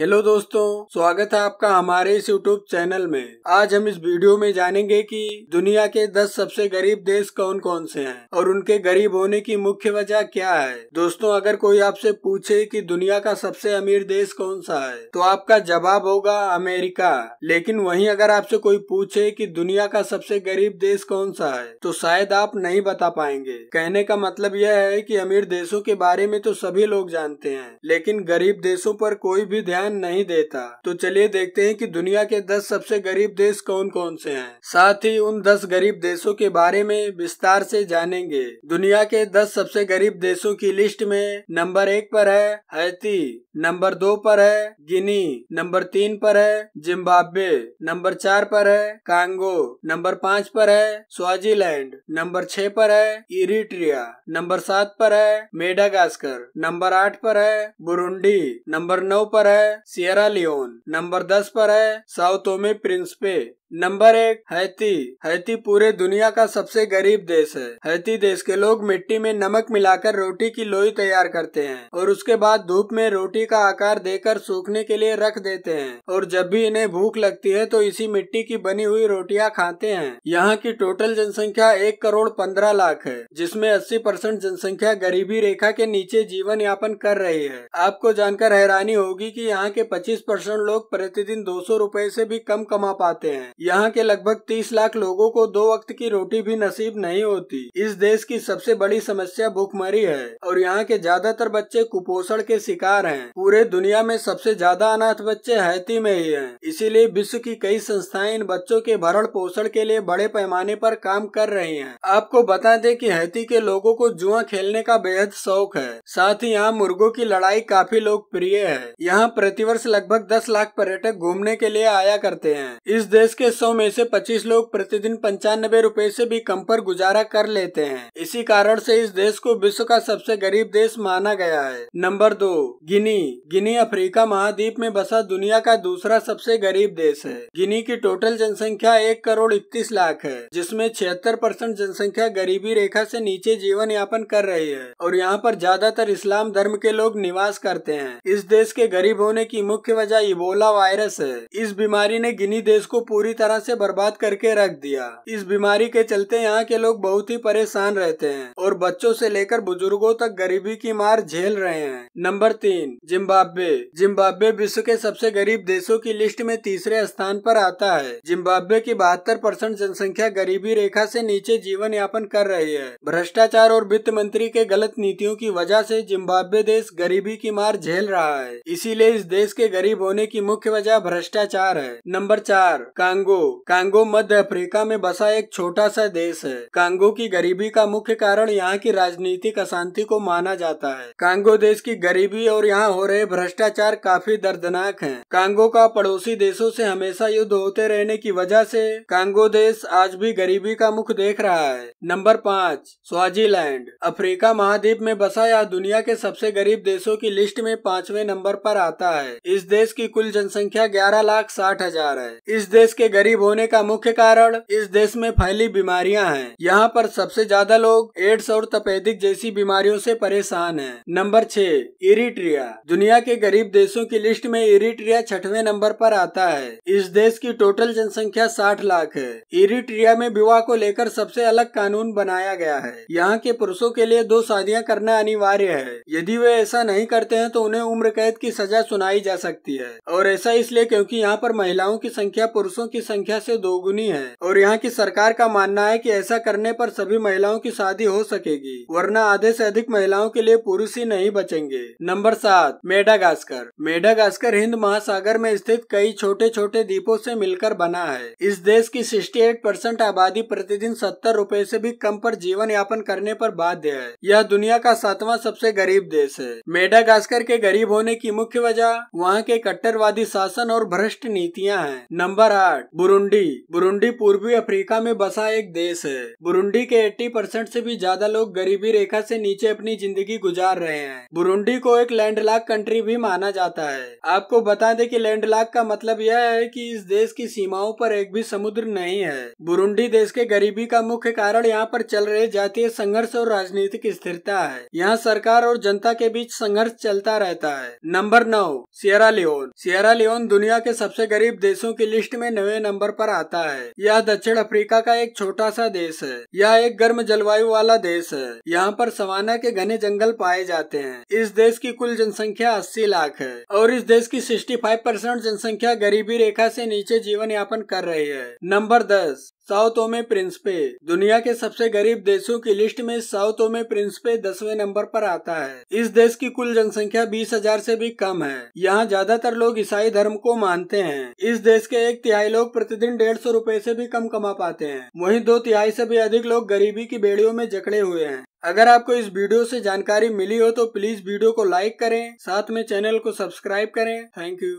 hello दोस्तों स्वागत है आपका हमारे इस यूट्यूब चैनल में आज हम इस वीडियो में जानेंगे कि दुनिया के 10 सबसे गरीब देश कौन कौन से हैं और उनके गरीब होने की मुख्य वजह क्या है दोस्तों अगर कोई आपसे पूछे कि दुनिया का सबसे अमीर देश कौन सा है तो आपका जवाब होगा अमेरिका लेकिन वहीं अगर आपसे कोई पूछे की दुनिया का सबसे गरीब देश कौन सा है तो शायद आप नहीं बता पाएंगे कहने का मतलब यह है की अमीर देशों के बारे में तो सभी लोग जानते हैं लेकिन गरीब देशों पर कोई भी ध्यान ध्यान नहीं देता तो चलिए देखते हैं कि दुनिया के 10 सबसे गरीब देश कौन कौन से हैं साथ ही उन 10 गरीब देशों के बारे में विस्तार से जानेंगे दुनिया के 10 सबसे गरीब देशों की लिस्ट में नंबर एक पर है हैती नंबर दो पर है गिनी नंबर तीन पर है जिम्बाब्वे नंबर चार पर है कांगो नंबर पाँच पर है स्वाजीलैंड नंबर छह पर है इरिट्रिया नंबर सात पर है मेडागास्कर नंबर आठ पर है बुरुंडी नंबर नौ पर है सियरा लियोन नंबर दस पर है साउथ ओमे प्रिंसपे नंबर एक हैती हैती पूरे दुनिया का सबसे गरीब देश है हैती देश के लोग मिट्टी में नमक मिलाकर रोटी की लोई तैयार करते हैं और उसके बाद धूप में रोटी का आकार देकर सूखने के लिए रख देते हैं और जब भी इन्हें भूख लगती है तो इसी मिट्टी की बनी हुई रोटियां खाते हैं यहाँ की टोटल जनसंख्या एक करोड़ पंद्रह लाख है जिसमे अस्सी परसेंट जनसंख्या गरीबी रेखा के नीचे जीवन यापन कर रही है आपको जानकर हैरानी होगी की यहाँ के पच्चीस लोग प्रतिदिन दो सौ रूपए ऐसी भी कम कमा पाते हैं यहाँ के लगभग 30 लाख लोगों को दो वक्त की रोटी भी नसीब नहीं होती इस देश की सबसे बड़ी समस्या भूखमरी है और यहाँ के ज्यादातर बच्चे कुपोषण के शिकार हैं पूरे दुनिया में सबसे ज्यादा अनाथ बच्चे हैती में ही हैं इसीलिए विश्व की कई संस्थाएं इन बच्चों के भरण पोषण के लिए बड़े पैमाने पर काम कर रही हैं आपको बता दें कि हैती के लोगों को जुआ खेलने का बेहद शौक है साथ ही यहाँ मुर्गों की लड़ाई काफी लोकप्रिय है यहाँ प्रतिवर्ष लगभग दस लाख पर्यटक घूमने के लिए आया करते हैं इस देश के के सौ में से पच्चीस लोग प्रतिदिन पंचानबे रूपए से भी कम पर गुजारा कर लेते हैं इसी कारण से इस देश को विश्व का सबसे गरीब देश माना गया है नंबर दो गिनी गिनी अफ्रीका महाद्वीप में बसा दुनिया का दूसरा सबसे गरीब देश है गिनी की टोटल जनसंख्या एक करोड़ इकतीस लाख है जिसमे छिहत्तर परसेंट जनसंख्या गरीबी रेखा ऐसी नीचे जीवन यापन कर रही है और यहाँ पर ज्यादातर इस्लाम धर्म के लोग निवास करते हैं इस देश के गरीब होने की मुख्य वजह इबोला वायरस है इस बीमारी ने गिनी देश को पूरी तरह से बर्बाद करके रख दिया इस बीमारी के चलते यहाँ के लोग बहुत ही परेशान रहते हैं और बच्चों से लेकर बुजुर्गों तक गरीबी की मार झेल रहे हैं नंबर तीन जिम्बाब्वे जिम्बाब्वे विश्व के सबसे गरीब देशों की लिस्ट में तीसरे स्थान पर आता है जिम्बाब्वे की बहत्तर परसेंट जनसंख्या गरीबी रेखा से नीचे जीवन यापन कर रही है भ्रष्टाचार और वित्त मंत्री के गलत नीतियों की वजह से जिम्बाब्वे देश गरीबी की मार झेल रहा है इसीलिए इस देश के गरीब होने की मुख्य वजह भ्रष्टाचार है नंबर चार कांगो कांगो कांगो मध्य अफ्रीका में बसा एक छोटा सा देश है कांगो की गरीबी का मुख्य कारण यहाँ की राजनीतिक अशांति को माना जाता है कांगो देश की गरीबी और यहाँ हो रहे भ्रष्टाचार काफी दर्दनाक है कांगो का पड़ोसी देशों से हमेशा युद्ध होते रहने की वजह से कांगो देश आज भी गरीबी का मुख देख रहा है नंबर पाँच स्वाजीलैंड अफ्रीका महाद्वीप में बसा यह दुनिया के सबसे गरीब देशों की लिस्ट में पांचवे नंबर पर आता है इस देश की कुल जनसंख्या ग्यारह लाख साठ हजार है इस देश के गरीब होने का मुख्य कारण इस देश में फैली बीमारियां हैं यहाँ पर सबसे ज्यादा लोग एड्स और तपेदिक जैसी बीमारियों से परेशान हैं नंबर छह इरिट्रिया दुनिया के गरीब देशों की लिस्ट में इरिट्रिया छठवें नंबर पर आता है इस देश की टोटल जनसंख्या साठ लाख है इरिट्रिया में विवाह को लेकर सबसे अलग कानून बनाया गया है यहाँ के पुरुषों के लिए दो शादियाँ करना अनिवार्य है यदि वे ऐसा नहीं करते हैं तो उन्हें उम्र कैद की सजा सुनाई जा सकती है और ऐसा इसलिए क्योंकि यहाँ पर महिलाओं की संख्या पुरुषों की संख्या से दोगुनी है और यहाँ की सरकार का मानना है कि ऐसा करने पर सभी महिलाओं की शादी हो सकेगी वरना आधे से अधिक महिलाओं के लिए पुरुष ही नहीं बचेंगे नंबर सात मेडागास्कर मेडागास्कर हिंद महासागर में स्थित कई छोटे छोटे द्वीपों से मिलकर बना है इस देश की एट परसेंट आबादी प्रतिदिन सत्तर रूपए से भी कम पर जीवन यापन करने पर बाध्य है यह दुनिया का सातवां सबसे गरीब देश है मेडागास्कर के गरीब होने की मुख्य वजह वहाँ के कट्टरवादी शासन और भ्रष्ट नीतियाँ हैं नंबर आठ बुरुंडी बुरुंडी पूर्वी अफ्रीका में बसा एक देश है बुरुंडी के 80 परसेंट से भी ज्यादा लोग गरीबी रेखा से नीचे अपनी जिंदगी गुजार रहे हैं बुरुंडी को एक लैंडलॉक कंट्री भी माना जाता है आपको बता दें कि लैंडलॉक का मतलब यह है कि इस देश की सीमाओं पर एक भी समुद्र नहीं है बुरुंडी देश के गरीबी का मुख्य कारण यहाँ पर चल रहे जातीय संघर्ष और राजनीतिक स्थिरता है यहाँ सरकार और जनता के बीच संघर्ष चलता रहता है नंबर नौ सियरा लियोन सियरा लियोन दुनिया के सबसे गरीब देशों की लिस्ट में नवे नंबर पर आता है यह दक्षिण अफ्रीका का एक छोटा सा देश है यह एक गर्म जलवायु वाला देश है यहाँ पर सवाना के घने जंगल पाए जाते हैं इस देश की कुल जनसंख्या अस्सी लाख है और इस देश की सिक्सटी फाइव परसेंट जनसंख्या गरीबी रेखा ऐसी नीचे जीवन यापन कर रही है नंबर दस साउथ ओमे प्रिंसपे दुनिया के सबसे गरीब देशों की लिस्ट में साउथ ओमे प्रिंसपे दसवें नंबर पर आता है इस देश की कुल जनसंख्या बीस हजार से भी कम है यहाँ ज्यादातर लोग ईसाई धर्म को मानते हैं इस देश के एक तिहाई लोग प्रतिदिन डेढ़ सौ रूपए ऐसी भी कम कमा पाते हैं वहीं दो तिहाई से भी अधिक लोग गरीबी की बेड़ियों में जकड़े हुए हैं अगर आपको इस वीडियो से जानकारी मिली हो तो प्लीज वीडियो को लाइक करें साथ में चैनल को सब्सक्राइब करें थैंक यू